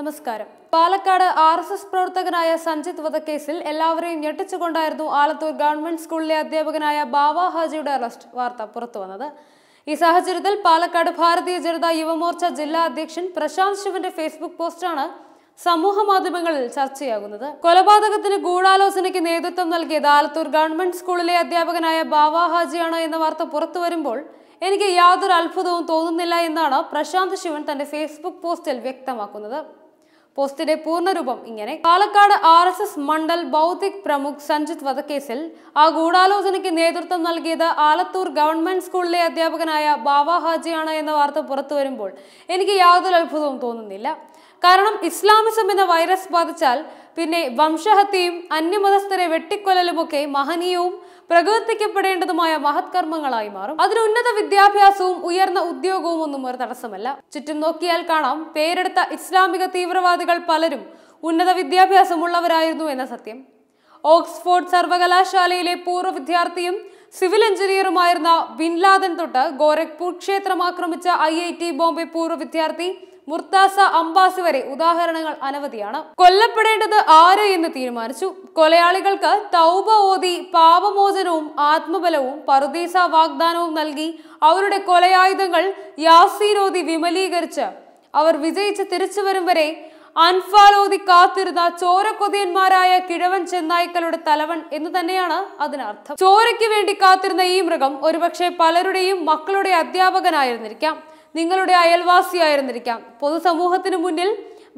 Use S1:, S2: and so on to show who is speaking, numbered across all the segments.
S1: നമസ്കാരം Palakkad R S S പ്രവർത്തകനായ സഞ്ജിത് വധക്കേസിൽ എല്ലാവരെയും ഞെട്ടിച്ചുകൊണ്ടായിരുന്നു ആലത്തൂർ ഗവൺമെന്റ് സ്കൂളിലെ അധ്യാപകനായ ബാബ ഹാജിയുടെ അറസ്റ്റ് വാർത്ത പുറത്തുവന്നത് ഈ സാഹചര്യത്തിൽ പാലക്കാട് ഭാരതീയ ജനതാ യുവമോർച്ച ജില്ലാ അധ്യക്ഷൻ പ്രശാന്ത് ശിവന്റെ ഫേസ്ബുക്ക് പോസ്റ്റാണ് സമൂഹ മാധ്യമങ്ങളിൽ ചർച്ചയാകുന്നത് കൊലപാതകത്തിന് ഗൂഢാലോചനയ്ക്ക് നേതൃത്വം നൽകിയത് ആലത്തൂർ ഗവൺമെന്റ് സ്കൂളിലെ അധ്യാപകനായ ബാബ ഹാജിയാണ് എന്ന വാർത്ത പുറത്തു വരുമ്പോൾ എനിക്ക് യാതൊരു അത്ഭുതവും തോന്നുന്നില്ല എന്നാണ് പ്രശാന്ത് ശിവൻ തന്റെ ഫേസ്ബുക്ക് പോസ്റ്റിൽ വ്യക്തമാക്കുന്നത് പോസ്റ്റിന്റെ പൂർണ്ണരൂപം ഇങ്ങനെ Palakkad R S S Mandal Baudhik Pramukh Sanjith വധക്കേസിൽ ആ ഗൂഢാലോചനയ്ക്ക് നേതൃത്വം നൽകിയത് ആലത്തൂർ ഗവൺമെന്റ് സ്കൂളിലെ അധ്യാപകനായ ബാബ ഹാജിയാണ് എന്ന വാർത്ത പുറത്തു വരുമ്പോൾ എനിക്ക് യാതൊരു അത്ഭുതവും തോന്നുന്നില്ല കാരണം ഇസ്ലാമിസം എന്ന വൈറസ് ബാധിച്ചാൽ പിന്നെ വംശഹത്യയും അന്യമതസ്ഥരെ വെട്ടിക്കൊല്ലലുമൊക്കെ മഹനീയവും പ്രകീർത്തിക്കപ്പെടേണ്ടതുമായ മഹത്കർമ്മങ്ങളായി മാറും അതിന് ഉന്നത വിദ്യാഭ്യാസവും ഉയർന്ന ഉദ്യോഗവും ഒന്നും ഒരു തടസ്സമല്ല ചുറ്റും നോക്കിയാൽ കാണാം പേരെടുത്ത ഇസ്ലാമിക തീവ്രവാദികൾ പലരും ഉന്നത വിദ്യാഭ്യാസമുള്ളവരായിരുന്നു എന്ന സത്യം ഓക്സ്ഫോർഡ് സർവകലാശാലയിലെ പൂർവ്വ വിദ്യാർത്ഥിയും സിവിൽ എഞ്ചിനീയറുമായിരുന്ന ബിൻലാദൻ തൊട്ട് ഗോരഖ്പൂർ ക്ഷേത്രം ആക്രമിച്ച ഐ ഐ ടി ബോംബെ പൂർവ്വ വിദ്യാർത്ഥി മുർത്താസ അംബാസി വരെ ഉദാഹരണങ്ങൾ അനവധിയാണ് കൊല്ലപ്പെടേണ്ടത് ആര് എന്ന് തീരുമാനിച്ചു കൊലയാളികൾക്ക് തൗബ ഓതി പാപമോചനവും ആത്മബലവും പറുദീസ വാഗ്ദാനവും നൽകി അവരുടെ കൊലയായുധങ്ങൾ യാസീനോതി വിമലീകരിച്ച് അവർ വിജയിച്ച് തിരിച്ചു വരും വരെ അൻഫാലോതി കാത്തിരുന്ന ചോരക്കൊതിയന്മാരായ കിഴവൻ ചെന്നായ്ക്കളുടെ തലവൻ എന്ന് തന്നെയാണ് അതിനർത്ഥം ചോരയ്ക്ക് വേണ്ടി കാത്തിരുന്ന ഈ മൃഗം ഒരുപക്ഷെ പലരുടെയും മക്കളുടെ അധ്യാപകനായിരുന്നിരിക്കാം നിങ്ങളുടെ അയൽവാസിയായിരുന്നിരിക്കാം പൊതുസമൂഹത്തിനു മുന്നിൽ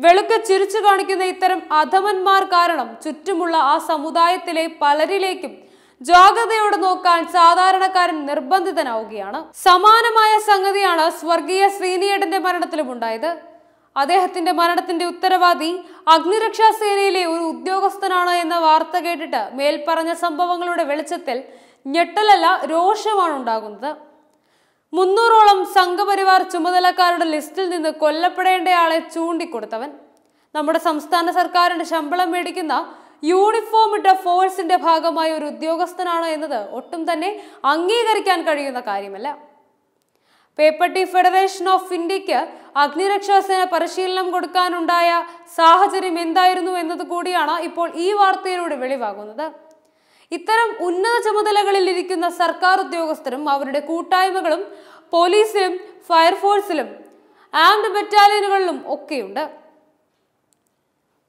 S1: വെളുക്ക ചിരിച്ചു കാണിക്കുന്ന ഇത്തരം അധമന്മാർ കാരണം ചുറ്റുമുള്ള ആ സമുദായത്തിലെ പലരിലേക്കും ജാഗ്രതയോടെ നോക്കാൻ സാധാരണക്കാരൻ നിർബന്ധിതനാവുകയാണ് സമാനമായ സംഗതിയാണ് സ്വർഗീയ ശ്രീനിയടന്റെ മരണത്തിലും ഉണ്ടായത് അദ്ദേഹത്തിന്റെ മരണത്തിന്റെ ഉത്തരവാദി അഗ്നിരക്ഷാ സേനയിലെ ഒരു ഉദ്യോഗസ്ഥനാണ് എന്ന വാർത്ത കേട്ടിട്ട് മേൽപ്പറഞ്ഞ സംഭവങ്ങളുടെ വെളിച്ചത്തിൽ ഞെട്ടലല്ല രോഷമാണ് ഉണ്ടാകുന്നത് മുന്നൂറോളം സംഘപരിവാർ ചുമതലക്കാരുടെ ലിസ്റ്റിൽ നിന്ന് കൊല്ലപ്പെടേണ്ടയാളെ ചൂണ്ടിക്കൊടുത്തവൻ നമ്മുടെ സംസ്ഥാന സർക്കാരിന്റെ ശമ്പളം മേടിക്കുന്ന യൂണിഫോം ഇട്ട ഫോഴ്സിന്റെ ഭാഗമായ ഒരു ഉദ്യോഗസ്ഥനാണ് എന്നത് ഒട്ടും തന്നെ അംഗീകരിക്കാൻ കഴിയുന്ന കാര്യമല്ല പേപ്പട്ടി ഫെഡറേഷൻ ഓഫ് ഇന്ത്യക്ക് അഗ്നിരക്ഷാസേന പരിശീലനം കൊടുക്കാനുണ്ടായ സാഹചര്യം എന്തായിരുന്നു എന്നത് കൂടിയാണ് ഇപ്പോൾ ഈ വാർത്തയിലൂടെ വെളിവാകുന്നത് ഇത്തരം ഉന്നത ചുമതലകളിലിരിക്കുന്ന സർക്കാർ ഉദ്യോഗസ്ഥരും അവരുടെ കൂട്ടായ്മകളും പോലീസിലും ഫയർഫോഴ്സിലും ആംഡ് ബറ്റാലിയനുകളിലും ഒക്കെയുണ്ട്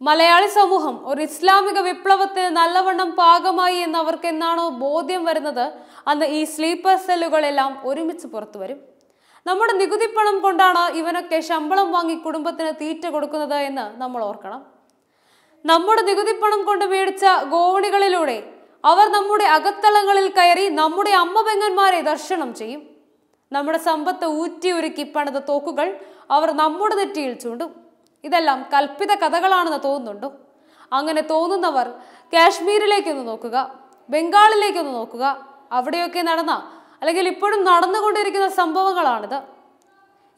S1: മലയാളി സമൂഹം ഒരു ഇസ്ലാമിക വിപ്ലവത്തിന് നല്ലവണ്ണം പാകമായി എന്ന് അവർക്ക് എന്നാണോ ബോധ്യം വരുന്നത് അന്ന് ഈ സ്ലീപ്പർ സെല്ലുകളെല്ലാം ഒരുമിച്ച് പുറത്തു വരും നമ്മുടെ നികുതി പണം കൊണ്ടാണ് ഇവനൊക്കെ ശമ്പളം വാങ്ങി കുടുംബത്തിന് തീറ്റ കൊടുക്കുന്നത് എന്ന് നമ്മൾ ഓർക്കണം നമ്മുടെ നികുതി പണം കൊണ്ട് മേടിച്ച ഗോവണികളിലൂടെ അവർ നമ്മുടെ അകത്തളങ്ങളിൽ കയറി നമ്മുടെ അമ്മ ദർശനം ചെയ്യും നമ്മുടെ സമ്പത്ത് ഊറ്റിയൊരുക്കി പണിത തോക്കുകൾ അവർ നമ്മുടെ നെറ്റിയിൽ ചൂണ്ടും ഇതെല്ലാം കൽപ്പിത കഥകളാണെന്ന് തോന്നുന്നുണ്ടോ അങ്ങനെ തോന്നുന്നവർ കാശ്മീരിലേക്കൊന്ന് നോക്കുക ബംഗാളിലേക്കൊന്ന് നോക്കുക അവിടെയൊക്കെ നടന്ന അല്ലെങ്കിൽ ഇപ്പോഴും നടന്നുകൊണ്ടിരിക്കുന്ന സംഭവങ്ങളാണിത്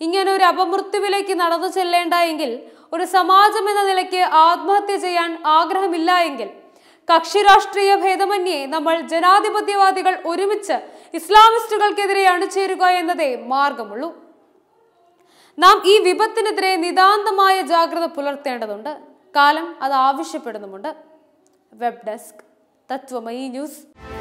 S1: ഇങ്ങനെ ഒരു അപമൃത്യുവിലേക്ക് നടന്നു ചെല്ലേണ്ട എങ്കിൽ ഒരു സമാജം എന്ന നിലയ്ക്ക് ആത്മഹത്യ ചെയ്യാൻ ആഗ്രഹമില്ല എങ്കിൽ കക്ഷിരാഷ്ട്രീയ ഭേദമന്യേ നമ്മൾ ജനാധിപത്യവാദികൾ ഒരുമിച്ച് ഇസ്ലാമിസ്റ്റുകൾക്കെതിരെ അണിചേരുക എന്നതേ മാർഗമുള്ളൂ നാം ഈ വിപത്തിനെതിരെ നിതാന്തമായ ജാഗ്രത പുലർത്തേണ്ടതുണ്ട് കാലം അത് ആവശ്യപ്പെടുന്നുമുണ്ട് വെബ് ഡെസ്ക് തത്വമയി ന്യൂസ്